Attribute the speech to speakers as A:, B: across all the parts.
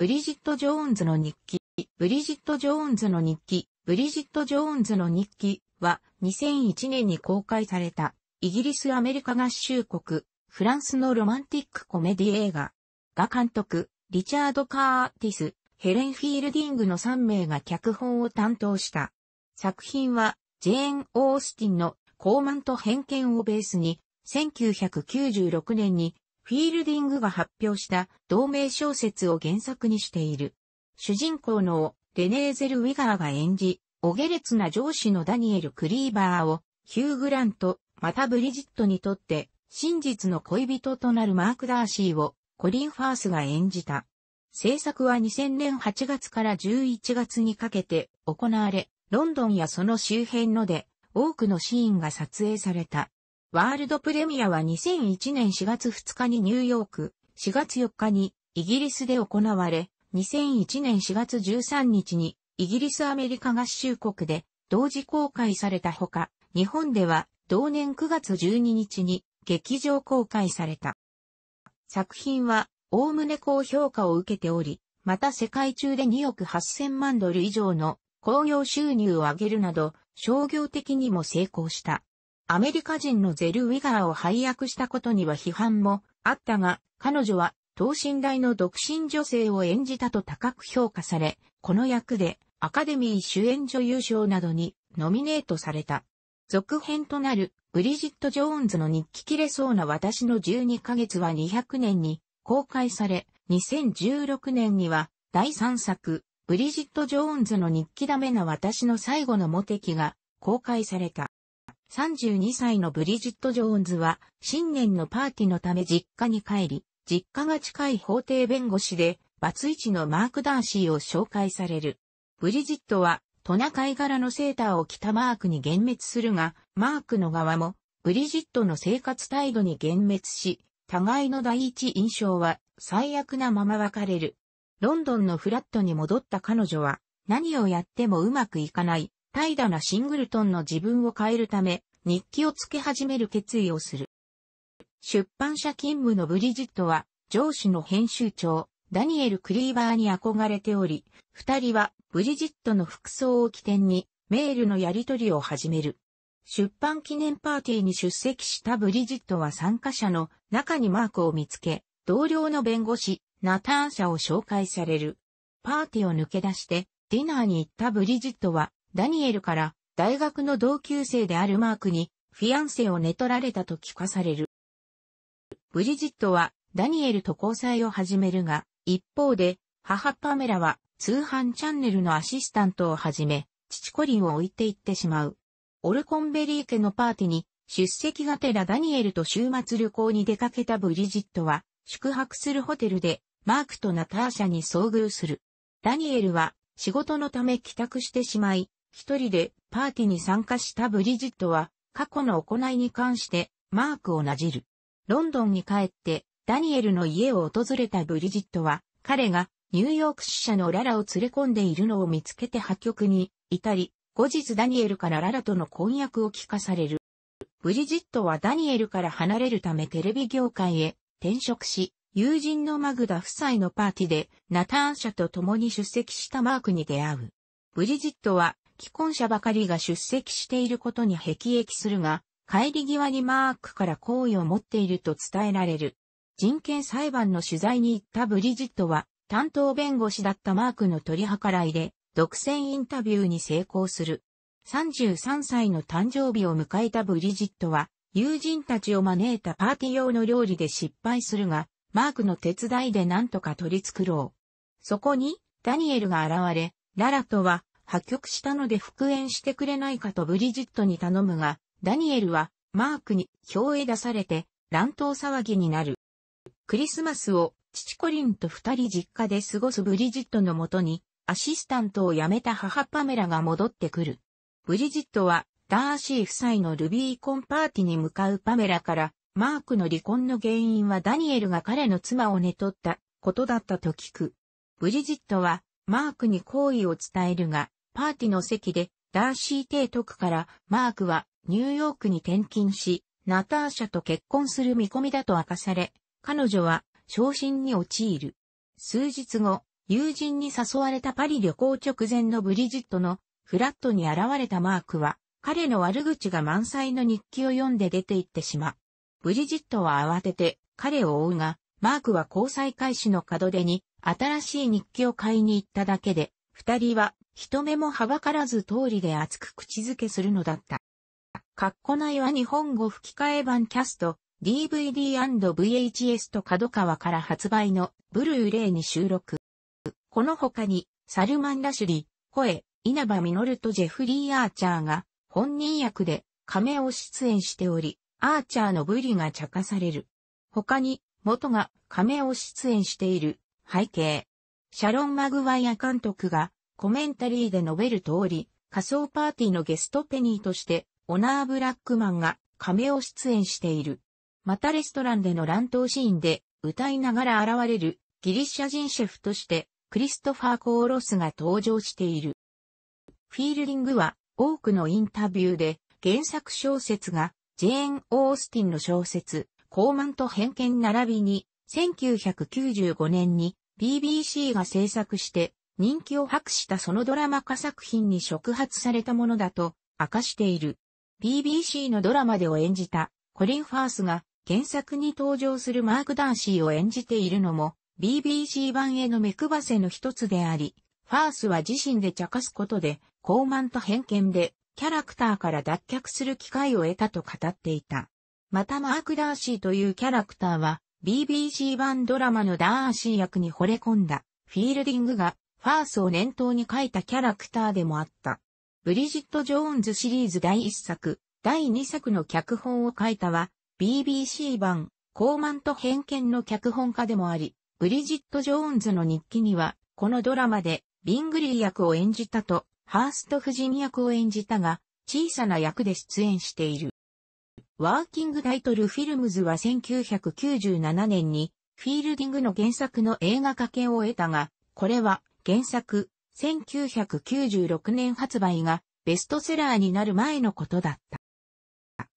A: ブリジット・ジョーンズの日記、ブリジット・ジョーンズの日記、ブリジット・ジョーンズの日記は2001年に公開されたイギリス・アメリカ合衆国、フランスのロマンティックコメディ映画が監督、リチャード・カーティス、ヘレン・フィールディングの3名が脚本を担当した。作品はジェーン・オースティンの高慢と偏見をベースに1996年にフィールディングが発表した同名小説を原作にしている。主人公のレネーゼル・ウィガーが演じ、お下劣な上司のダニエル・クリーバーを、ヒュー・グラント、またブリジットにとって、真実の恋人となるマーク・ダーシーを、コリン・ファースが演じた。制作は2000年8月から11月にかけて行われ、ロンドンやその周辺ので、多くのシーンが撮影された。ワールドプレミアは2001年4月2日にニューヨーク、4月4日にイギリスで行われ、2001年4月13日にイギリスアメリカ合衆国で同時公開されたほか、日本では同年9月12日に劇場公開された。作品は、おおむね高評価を受けており、また世界中で2億8000万ドル以上の興行収入を上げるなど、商業的にも成功した。アメリカ人のゼル・ウィガーを配役したことには批判もあったが、彼女は等身大の独身女性を演じたと高く評価され、この役でアカデミー主演女優賞などにノミネートされた。続編となるブリジット・ジョーンズの日記切れそうな私の12ヶ月は200年に公開され、2016年には第3作、ブリジット・ジョーンズの日記ダメな私の最後のモテ期が公開された。32歳のブリジット・ジョーンズは、新年のパーティーのため実家に帰り、実家が近い法廷弁護士で、バツイチのマーク・ダーシーを紹介される。ブリジットは、トナカイ柄のセーターを着たマークに幻滅するが、マークの側も、ブリジットの生活態度に幻滅し、互いの第一印象は、最悪なまま別れる。ロンドンのフラットに戻った彼女は、何をやってもうまくいかない、怠惰なシングルトンの自分を変えるため、日記をつけ始める決意をする。出版社勤務のブリジットは、上司の編集長、ダニエル・クリーバーに憧れており、二人はブリジットの服装を起点にメールのやり取りを始める。出版記念パーティーに出席したブリジットは参加者の中にマークを見つけ、同僚の弁護士、ナターン社を紹介される。パーティーを抜け出してディナーに行ったブリジットはダニエルから大学の同級生であるマークにフィアンセを寝取られたと聞かされる。ブリジットはダニエルと交際を始めるが、一方で母パメラは通販チャンネルのアシスタントをはじめ、父コリンを置いていってしまう。オルコンベリー家のパーティに出席がてらダニエルと週末旅行に出かけたブリジットは宿泊するホテルでマークとナターシャに遭遇する。ダニエルは仕事のため帰宅してしまい、一人でパーティーに参加したブリジットは、過去の行いに関してマークをなじる。ロンドンに帰ってダニエルの家を訪れたブリジットは、彼がニューヨーク支社のララを連れ込んでいるのを見つけて破局に至り、後日ダニエルからララとの婚約を聞かされる。ブリジットはダニエルから離れるためテレビ業界へ転職し、友人のマグダ夫妻のパーティーでナターン社と共に出席したマークに出会う。ブリジットは既婚者ばかりが出席していることに辟易するが、帰り際にマークから好意を持っていると伝えられる。人権裁判の取材に行ったブリジットは、担当弁護士だったマークの取り計らいで、独占インタビューに成功する。33歳の誕生日を迎えたブリジットは、友人たちを招いたパーティー用の料理で失敗するが、マークの手伝いで何とか取り繕う。そこに、ダニエルが現れ、ララとは、破局したので復縁してくれないかとブリジットに頼むが、ダニエルはマークに票へ出されて乱闘騒ぎになる。クリスマスを父コリンと二人実家で過ごすブリジットのもとにアシスタントを辞めた母パメラが戻ってくる。ブリジットはダーシー夫妻のルビーコンパーティに向かうパメラからマークの離婚の原因はダニエルが彼の妻を寝取ったことだったと聞く。ブリジットはマークに好意を伝えるが、パーティの席で、ダーシー提督からマークはニューヨークに転勤し、ナターシャと結婚する見込みだと明かされ、彼女は昇進に陥る。数日後、友人に誘われたパリ旅行直前のブリジットのフラットに現れたマークは、彼の悪口が満載の日記を読んで出て行ってしまう。ブリジットは慌てて彼を追うが、マークは交際開始の門出に新しい日記を買いに行っただけで、二人は人目もはばからず通りで熱く口づけするのだった。カッコ内は日本語吹き替え版キャスト、DVD&VHS と角川から発売のブルーレイに収録。この他に、サルマン・ラシュリ、声、稲葉ルとジェフリー・アーチャーが本人役で亀を出演しており、アーチャーのブリが茶化される。他に、元が亀を出演している背景。シャロン・マグワイア監督がコメンタリーで述べる通り、仮想パーティーのゲストペニーとして、オナー・ブラックマンが亀を出演している。またレストランでの乱闘シーンで、歌いながら現れるギリシャ人シェフとして、クリストファー・コーロスが登場している。フィールディングは多くのインタビューで原作小説がジェーン・オースティンの小説、高慢と偏見並びに1995年に BBC が制作して人気を博したそのドラマ化作品に触発されたものだと明かしている。BBC のドラマでを演じたコリン・ファースが原作に登場するマーク・ダンシーを演じているのも BBC 版への目配せの一つであり、ファースは自身で茶化すことで、傲慢と偏見でキャラクターから脱却する機会を得たと語っていた。またマーク・ダーシーというキャラクターは BBC 版ドラマのダーシー役に惚れ込んだフィールディングがファースを念頭に書いたキャラクターでもあった。ブリジット・ジョーンズシリーズ第1作、第2作の脚本を書いたは、BBC 版、高慢と偏見の脚本家でもあり、ブリジット・ジョーンズの日記には、このドラマで、ビングリー役を演じたと、ハースト夫人役を演じたが、小さな役で出演している。ワーキングタイトルフィルムズは1997年に、フィールディングの原作の映画化権を得たが、これは原作、1996年発売がベストセラーになる前のことだった。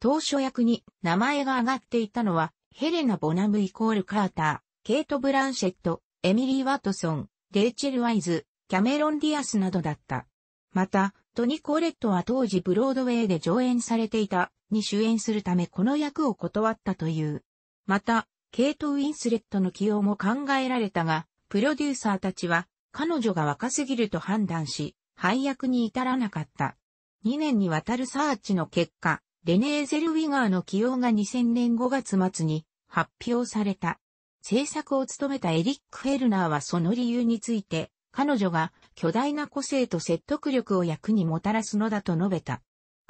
A: 当初役に名前が挙がっていたのは、ヘレナ・ボナムイコール・カーター、ケイト・ブランシェット、エミリー・ワトソン、レイチェル・ワイズ、キャメロン・ディアスなどだった。また、トニ・コーレットは当時ブロードウェイで上演されていたに主演するためこの役を断ったという。また、ケイト・ウィンスレットの起用も考えられたが、プロデューサーたちは彼女が若すぎると判断し、配役に至らなかった。2年にわたるサーチの結果、レネーゼルウィガーの起用が2000年5月末に発表された。制作を務めたエリック・フェルナーはその理由について、彼女が巨大な個性と説得力を役にもたらすのだと述べた。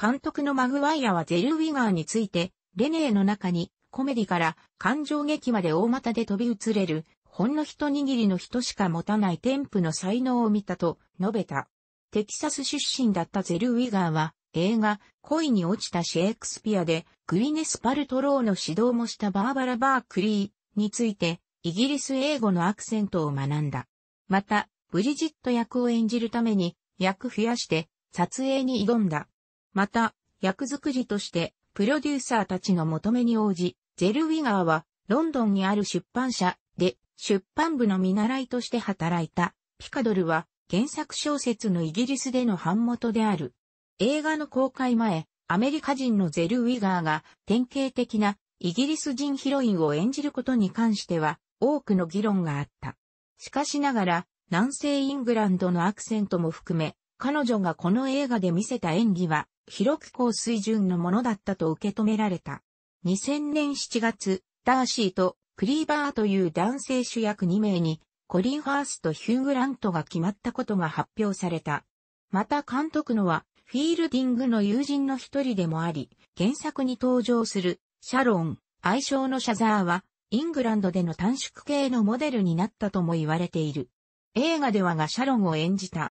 A: 監督のマグワイアはゼルウィガーについて、レネーの中にコメディから感情劇まで大股で飛び移れるほんの一握りの人しか持たない天賦の才能を見たと述べた。テキサス出身だったゼル・ウィガーは映画恋に落ちたシェイクスピアでグイネス・パルトローの指導もしたバーバラ・バークリーについてイギリス英語のアクセントを学んだ。また、ブリジット役を演じるために役増やして撮影に挑んだ。また、役作りとしてプロデューサーたちの求めに応じ、ゼル・ウィガーはロンドンにある出版社で出版部の見習いとして働いたピカドルは原作小説のイギリスでの版元である。映画の公開前、アメリカ人のゼル・ウィガーが典型的なイギリス人ヒロインを演じることに関しては多くの議論があった。しかしながら南西イングランドのアクセントも含め彼女がこの映画で見せた演技は広く高水準のものだったと受け止められた。2000年7月、ダーシーとクリーバーという男性主役2名に、コリン・ファースとヒュー・グラントが決まったことが発表された。また監督のは、フィールディングの友人の一人でもあり、原作に登場する、シャロン、愛称のシャザーは、イングランドでの短縮系のモデルになったとも言われている。映画ではがシャロンを演じた。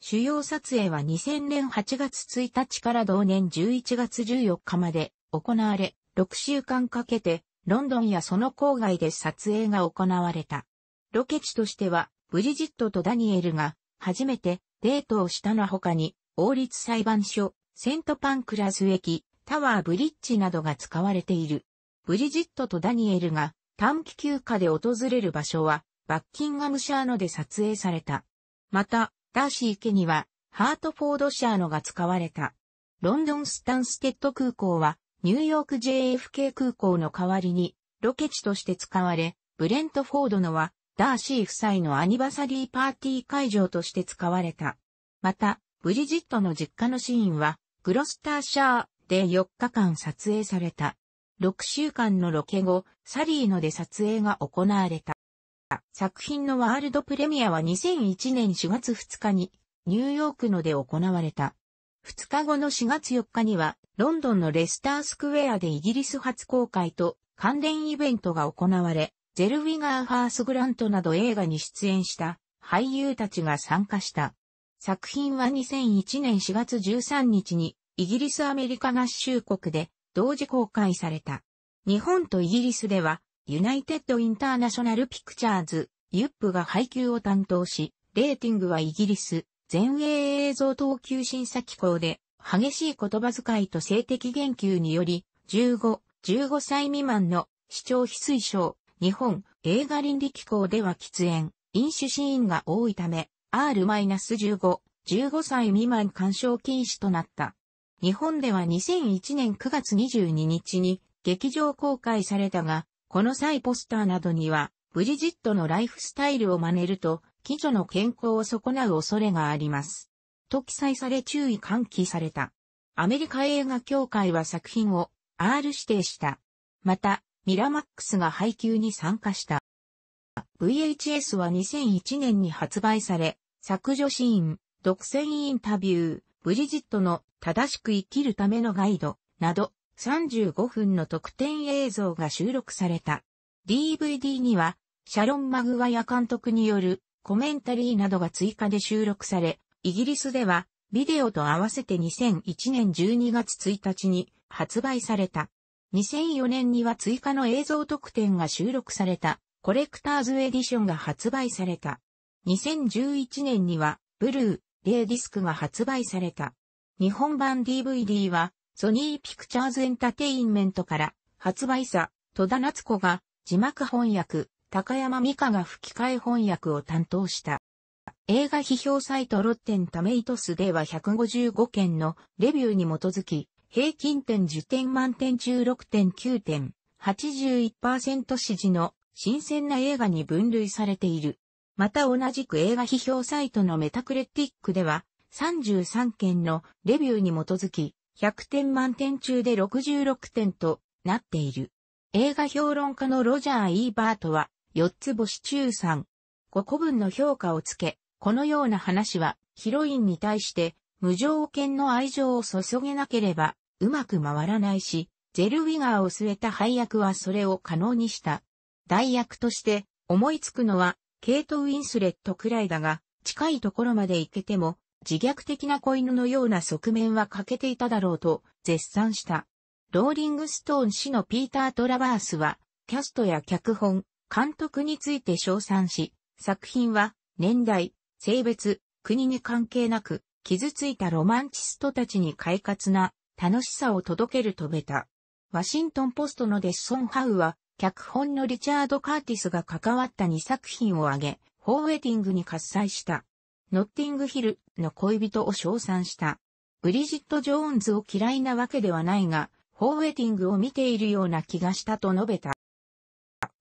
A: 主要撮影は2000年8月1日から同年11月14日まで行われ、6週間かけてロンドンやその郊外で撮影が行われた。ロケ地としては、ブリジットとダニエルが初めてデートをしたの他に、王立裁判所、セントパンクラス駅、タワーブリッジなどが使われている。ブリジットとダニエルが短期休暇で訪れる場所は、バッキンガムシャーノで撮影された。また、ダーシー家には、ハートフォードシャーノが使われた。ロンドンスタンステッド空港は、ニューヨーク JFK 空港の代わりに、ロケ地として使われ、ブレントフォードのは、ダーシー夫妻のアニバサリーパーティー会場として使われた。また、ブリジットの実家のシーンは、グロスターシャーで4日間撮影された。6週間のロケ後、サリーノで撮影が行われた。作品のワールドプレミアは2001年4月2日にニューヨークので行われた。2日後の4月4日にはロンドンのレスタースクエアでイギリス初公開と関連イベントが行われ、ゼル・ウィガー・ハース・グラントなど映画に出演した俳優たちが参加した。作品は2001年4月13日にイギリス・アメリカ合衆国で同時公開された。日本とイギリスではユナイテッド・インターナショナル・ピクチャーズ、ユップが配給を担当し、レーティングはイギリス、全英映像等級審査機構で激しい言葉遣いと性的言及により、15、15歳未満の視聴非推奨、日本映画倫理機構では喫煙、飲酒シーンが多いため、R-15、15歳未満干渉禁止となった。日本では2001年9月22日に劇場公開されたが、この際ポスターなどには、ブリジットのライフスタイルを真似ると、貴女の健康を損なう恐れがあります。と記載され注意喚起された。アメリカ映画協会は作品を R 指定した。また、ミラマックスが配給に参加した。VHS は2001年に発売され、削除シーン、独占インタビュー、ブリジットの正しく生きるためのガイドなど35分の特典映像が収録された。DVD にはシャロン・マグワヤ監督によるコメンタリーなどが追加で収録され、イギリスでは、ビデオと合わせて2001年12月1日に発売された。2004年には追加の映像特典が収録されたコレクターズエディションが発売された。2011年にはブルー、レイディスクが発売された。日本版 DVD はソニーピクチャーズエンタテインメントから発売者、戸田夏子が字幕翻訳、高山美香が吹き替え翻訳を担当した。映画批評サイトロッテンタメイトスでは155件のレビューに基づき、平均点10点満点中6.9点、81%支持の新鮮な映画に分類されている。また同じく映画批評サイトのメタクレティックでは、33件のレビューに基づき、100点満点中で66点となっている。映画評論家のロジャー・イーバートは、4つ星中3、5個分の評価をつけ、このような話は、ヒロインに対して、無条件の愛情を注げなければ、うまく回らないし、ジェルウィガーを据えた配役はそれを可能にした。代役として、思いつくのは、ケイト・ウィンスレットくらいだが、近いところまで行けても、自虐的な子犬のような側面は欠けていただろうと、絶賛した。ローリングストーン氏のピーター・トラバースは、キャストや脚本、監督について称賛し、作品は、年代、性別、国に関係なく、傷ついたロマンチストたちに快活な楽しさを届けるとべた。ワシントンポストのデッソンハウは、脚本のリチャード・カーティスが関わった2作品を挙げ、ホーウェディングに喝采した。ノッティングヒルの恋人を称賛した。ブリジット・ジョーンズを嫌いなわけではないが、ホーウェディングを見ているような気がしたと述べた。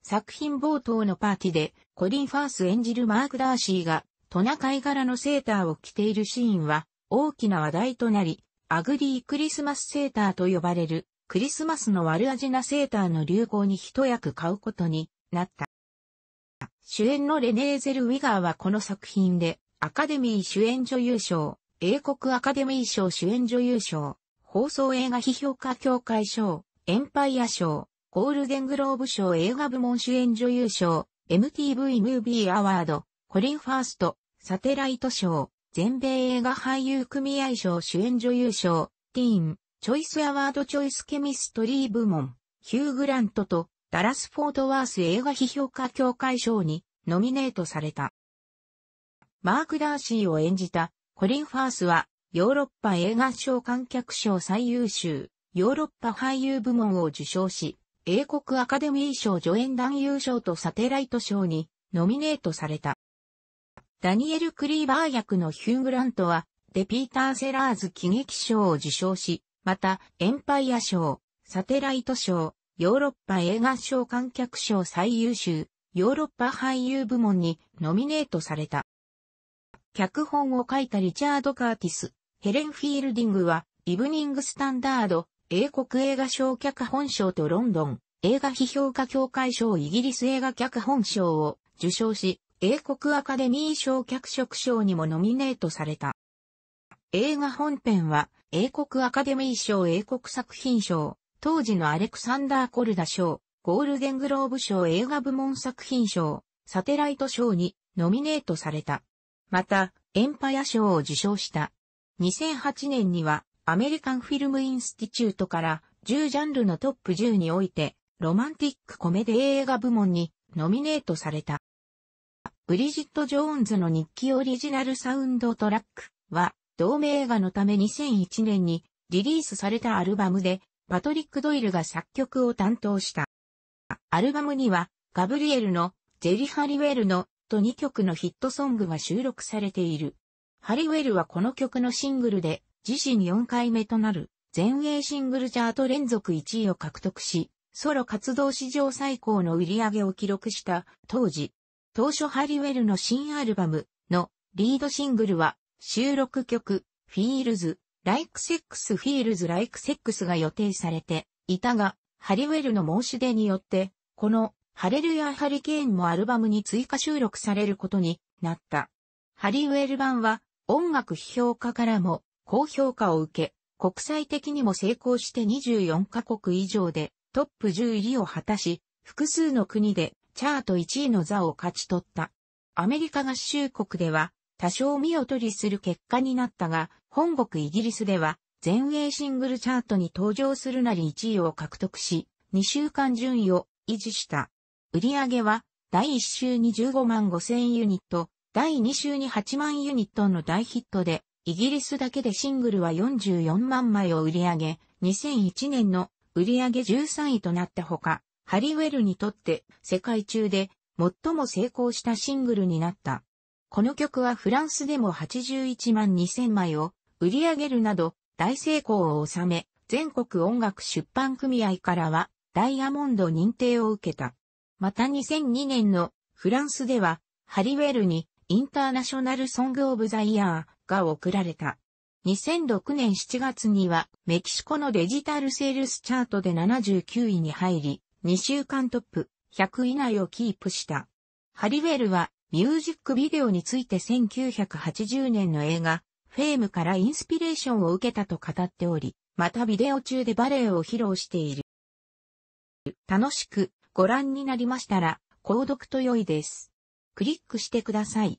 A: 作品冒頭のパーティで、コリン・ファース演じるマーク・ダーシーが、トナカイ柄のセーターを着ているシーンは大きな話題となり、アグリークリスマスセーターと呼ばれるクリスマスの悪味なセーターの流行に一役買うことになった。主演のレネーゼル・ウィガーはこの作品でアカデミー主演女優賞、英国アカデミー賞主演女優賞、放送映画批評家協会賞、エンパイア賞、ゴールデングローブ賞映画部門主演女優賞、MTV ムービーアワード、コリンファースト、サテライト賞、全米映画俳優組合賞主演女優賞、ティーン、チョイスアワードチョイスケミストリー部門、ヒュー・グラントとダラス・フォートワース映画批評家協会賞にノミネートされた。マーク・ダーシーを演じたコリン・ファースはヨーロッパ映画賞観客賞最優秀、ヨーロッパ俳優部門を受賞し、英国アカデミー賞助演男優賞とサテライト賞にノミネートされた。ダニエル・クリーバー役のヒュー・グラントは、デ・ピーター・セラーズ喜劇賞を受賞し、また、エンパイア賞、サテライト賞、ヨーロッパ映画賞観客賞最優秀、ヨーロッパ俳優部門にノミネートされた。脚本を書いたリチャード・カーティス、ヘレン・フィールディングは、イブニング・スタンダード、英国映画賞脚本賞とロンドン、映画批評家協会賞イギリス映画脚本賞を受賞し、英国アカデミー賞脚色賞にもノミネートされた。映画本編は、英国アカデミー賞英国作品賞、当時のアレクサンダー・コルダ賞、ゴールデングローブ賞映画部門作品賞、サテライト賞にノミネートされた。また、エンパヤ賞を受賞した。2008年には、アメリカンフィルムインスティチュートから10ジャンルのトップ10において、ロマンティックコメディ映画部門にノミネートされた。ブリジット・ジョーンズの日記オリジナルサウンドトラックは、同名映画のため2001年にリリースされたアルバムで、パトリック・ドイルが作曲を担当した。アルバムには、ガブリエルの、ジェリ・ハリウェルの、と2曲のヒットソングが収録されている。ハリウェルはこの曲のシングルで、自身4回目となる、全英シングルチャート連続1位を獲得し、ソロ活動史上最高の売り上げを記録した、当時、当初ハリウェルの新アルバムのリードシングルは収録曲 Feels Like Sex Feels Like Sex が予定されていたが、ハリウェルの申し出によって、このハレルヤハリケーンもアルバムに追加収録されることになった。ハリウェル版は音楽批評家からも高評価を受け、国際的にも成功して24カ国以上でトップ10入りを果たし、複数の国でチャート1位の座を勝ち取った。アメリカ合衆国では、多少見劣りする結果になったが、本国イギリスでは、全英シングルチャートに登場するなり1位を獲得し、2週間順位を維持した。売上は、第1週に15万5千ユニット、第2週に8万ユニットの大ヒットで、イギリスだけでシングルは44万枚を売り上げ、2001年の売上13位となったほか、ハリウェルにとって世界中で最も成功したシングルになった。この曲はフランスでも81万2000枚を売り上げるなど大成功を収め、全国音楽出版組合からはダイヤモンド認定を受けた。また2002年のフランスではハリウェルにインターナショナルソングオブザイヤーが贈られた。2006年7月にはメキシコのデジタルセールスチャートで79位に入り、2週間トップ100以内をキープした。ハリウェルはミュージックビデオについて1980年の映画、フェームからインスピレーションを受けたと語っており、またビデオ中でバレエを披露している。楽しくご覧になりましたら、購読と良いです。クリックしてください。